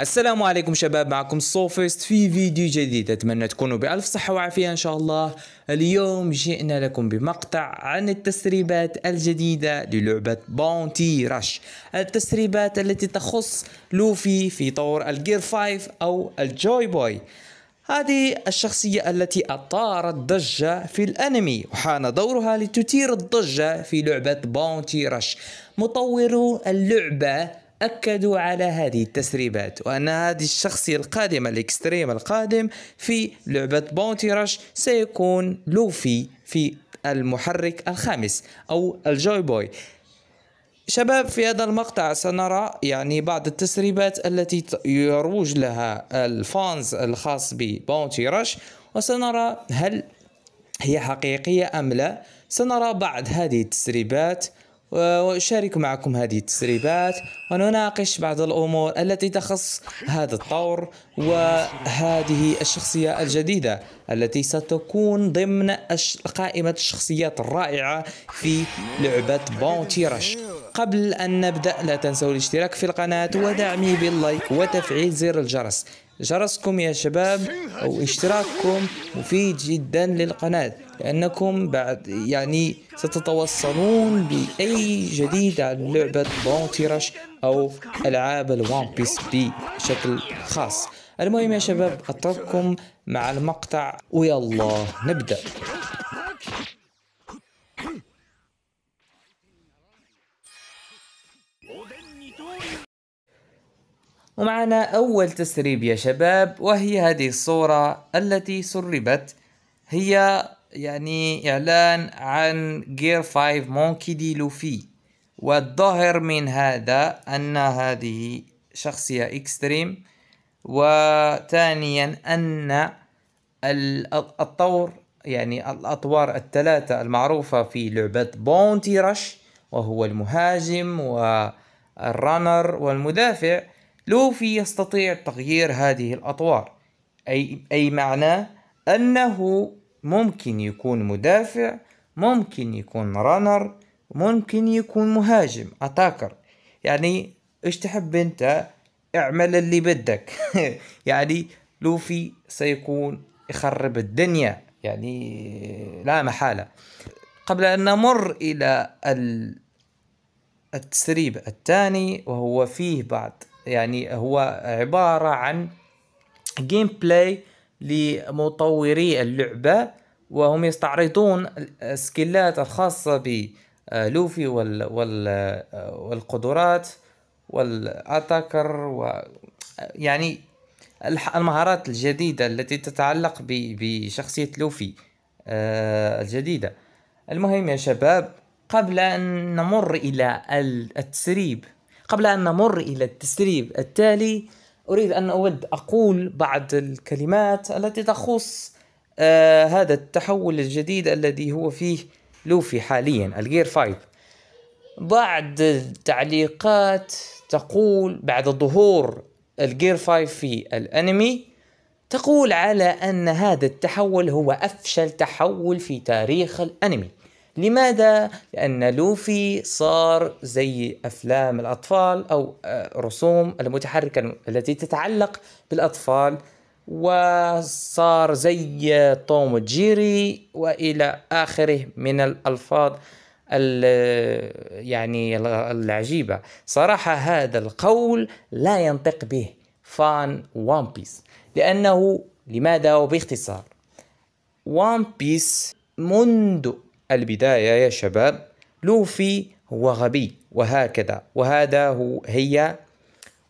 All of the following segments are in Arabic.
السلام عليكم شباب معكم صوفيست في فيديو جديد أتمنى تكونوا بألف صحة وعافية إن شاء الله اليوم جئنا لكم بمقطع عن التسريبات الجديدة للعبة باونتي رش التسريبات التي تخص لوفي في طور الجير 5 أو الجوي بوي هذه الشخصية التي أثارت ضجة في الأنمي وحان دورها لتثير الضجة في لعبة باونتي رش مطورو اللعبة أكدوا على هذه التسريبات وأن هذه الشخصية القادمة الإكستريم القادم في لعبة بونتي رش سيكون لوفي في المحرك الخامس أو الجوي بوي شباب في هذا المقطع سنرى يعني بعض التسريبات التي يروج لها الفانز الخاص ببونتي رش وسنرى هل هي حقيقية أم لا سنرى بعض هذه التسريبات وأشارك معكم هذه التسريبات ونناقش بعض الأمور التي تخص هذا الطور وهذه الشخصية الجديدة التي ستكون ضمن قائمة الشخصيات الرائعة في لعبة بونتي رش قبل أن نبدأ لا تنسوا الاشتراك في القناة ودعمي باللايك وتفعيل زر الجرس جرسكم يا شباب أو اشتراككم مفيد جدا للقناة لأنكم بعد يعني ستتوصلون بأي جديد عن لعبة بونتي رش أو ألعاب الوان بيس بي بشكل خاص المهم يا شباب أترككم مع المقطع ويلا نبدأ ومعنا أول تسريب يا شباب وهي هذه الصورة التي سربت هي يعني إعلان عن جير 5 مونكي دي لوفي والظاهر من هذا أن هذه شخصية إكستريم وثانيا أن الطور يعني الأطوار الثلاثة المعروفة في لعبة بونتي رش وهو المهاجم والرانر والمدافع لوفي يستطيع تغيير هذه الأطوار أي, أي معناه أنه ممكن يكون مدافع ممكن يكون رانر ممكن يكون مهاجم أتاكر يعني إيش تحب أنت اعمل اللي بدك يعني لوفي سيكون يخرب الدنيا يعني لا محالة قبل أن نمر إلى التسريب الثاني وهو فيه بعض يعني هو عبارة عن جيم بلاي لمطوري اللعبة وهم يستعرضون السكيلات الخاصة بلوفي آه، وال وال آه، والقدرات والاتاكر و يعني المهارات الجديدة التي تتعلق بشخصية لوفي آه، الجديدة المهم يا شباب قبل أن نمر إلى التسريب قبل أن نمر إلى التسريب التالي أريد أن أود أقول بعض الكلمات التي تخص آه هذا التحول الجديد الذي هو فيه لوفي حاليا الجير 5 بعض التعليقات تقول بعد ظهور الجير 5 في الأنمي تقول على أن هذا التحول هو أفشل تحول في تاريخ الأنمي لماذا؟ لأن لوفي صار زي أفلام الأطفال أو آه، رسوم المتحركة التي تتعلق بالأطفال وصار زي توم جيري وإلى آخره من الألفاظ يعني العجيبة صراحة هذا القول لا ينطق به فان وان بيس لأنه لماذا وباختصار وان بيس منذ البداية يا شباب لوفي هو غبي وهكذا وهذا هو هي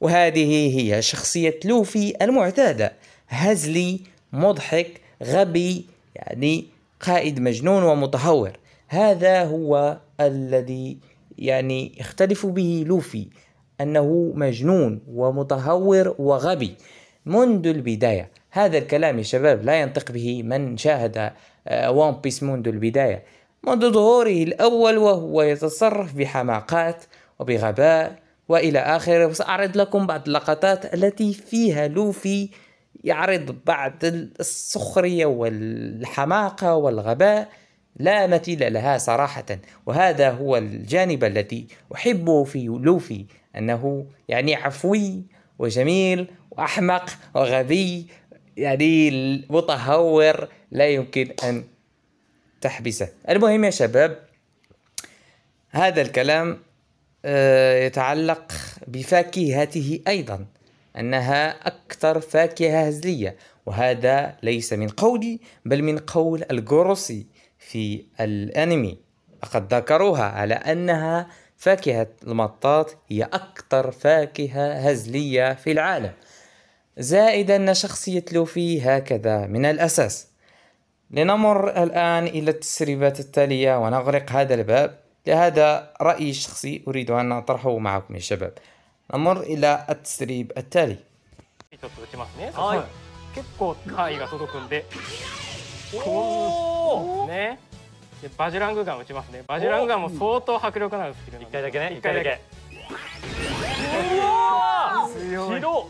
وهذه هي شخصية لوفي المعتادة هزلي مضحك غبي يعني قائد مجنون ومتهور هذا هو الذي يعني يختلف به لوفي أنه مجنون ومتهور وغبي منذ البداية هذا الكلام يا شباب لا ينطق به من شاهد وان آه، بيس منذ البداية منذ ظهوره الأول وهو يتصرف بحماقات وبغباء وإلى آخره وسأعرض لكم بعض اللقطات التي فيها لوفي يعرض بعض السخرية والحماقة والغباء لا مثيل لها صراحة وهذا هو الجانب الذي أحبه في لوفي أنه يعني عفوي وجميل وأحمق وغبي يعني متهور لا يمكن أن تحبسه المهم يا شباب هذا الكلام آه، يتعلق بفاكهته أيضا أنها أكثر فاكهة هزلية وهذا ليس من قولي بل من قول الجوروسي في الأنمي لقد ذكروها على أنها فاكهة المطاط هي أكثر فاكهة هزلية في العالم زائد أن شخصية لوفي هكذا من الأساس لنمر الآن إلى التسريبات التالية ونغلق هذا الباب لهذا رأيي الشخصي أريد أن أطرحه معكم يا شباب نمر إلى التسريب التالي バジラングガン打ちますね。バジラングガンも相当迫力のあるスキル一回だけね。一回だけ。うわー。広。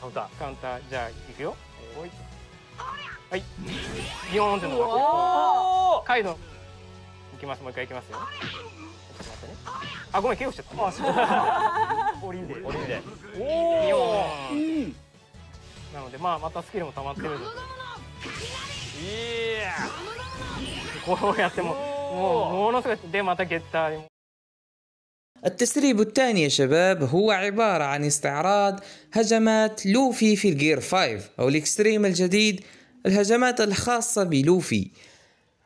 カウンター。カウンターじゃあいくよ。اه، はいビヨーンって伸ばしてカイドンいきますもう一回いきますよちょっと待ってねあごめん الثاني يا شباب هو عبارة عن استعراض هجمات لوفي في الجير 5 أو الإكستريم الجديد الهجمات الخاصة بلوفي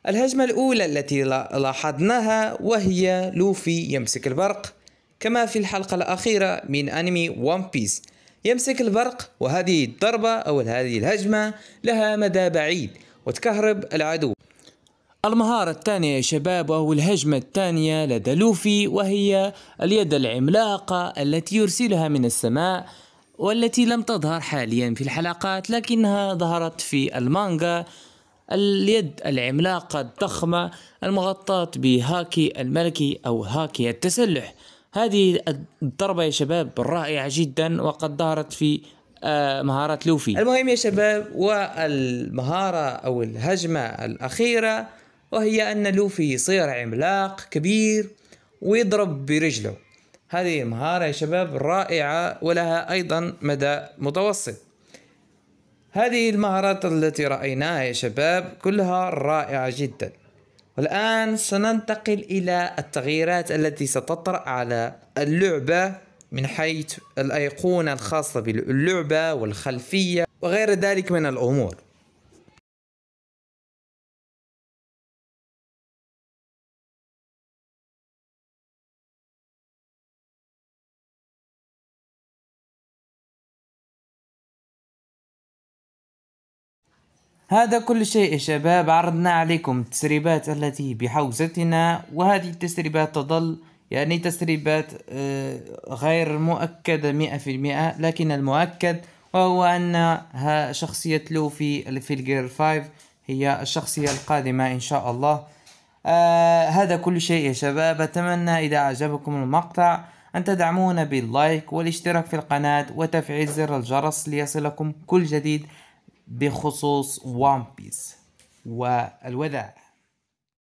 الهجمة الأولى التي لاحظناها وهي لوفي يمسك البرق كما في الحلقة الأخيرة من أنمي ون بيس يمسك البرق وهذه الضربة أو هذه الهجمة لها مدى بعيد وتكهرب العدو المهارة الثانية يا شباب وهو الهجمة الثانية لدى لوفي وهي اليد العملاقة التي يرسلها من السماء والتي لم تظهر حاليا في الحلقات لكنها ظهرت في المانجا اليد العملاقة الضخمة المغطاة بهاكي الملكي أو هاكي التسلح هذه الضربة يا شباب رائعة جدا وقد ظهرت في آه، مهارة لوفي المهم يا شباب والمهارة أو الهجمة الأخيرة وهي أن لوفي يصير عملاق كبير ويضرب برجله هذه مهارة يا شباب رائعة ولها أيضا مدى متوسط هذه المهارات التي رأيناها يا شباب كلها رائعة جدا والآن سننتقل إلى التغييرات التي ستطرأ على اللعبة من حيث الأيقونة الخاصة باللعبة والخلفية وغير ذلك من الأمور هذا كل شيء يا شباب عرضنا عليكم التسريبات التي بحوزتنا وهذه التسريبات تظل يعني تسريبات آه، غير مؤكدة مئة في المئة لكن المؤكد وهو أن شخصية لوفي في الجير 5 هي الشخصية القادمة إن شاء الله آه، هذا كل شيء يا شباب أتمنى إذا أعجبكم المقطع أن تدعمونا باللايك والاشتراك في القناة وتفعيل زر الجرس ليصلكم كل جديد بخصوص وان بيس والوداع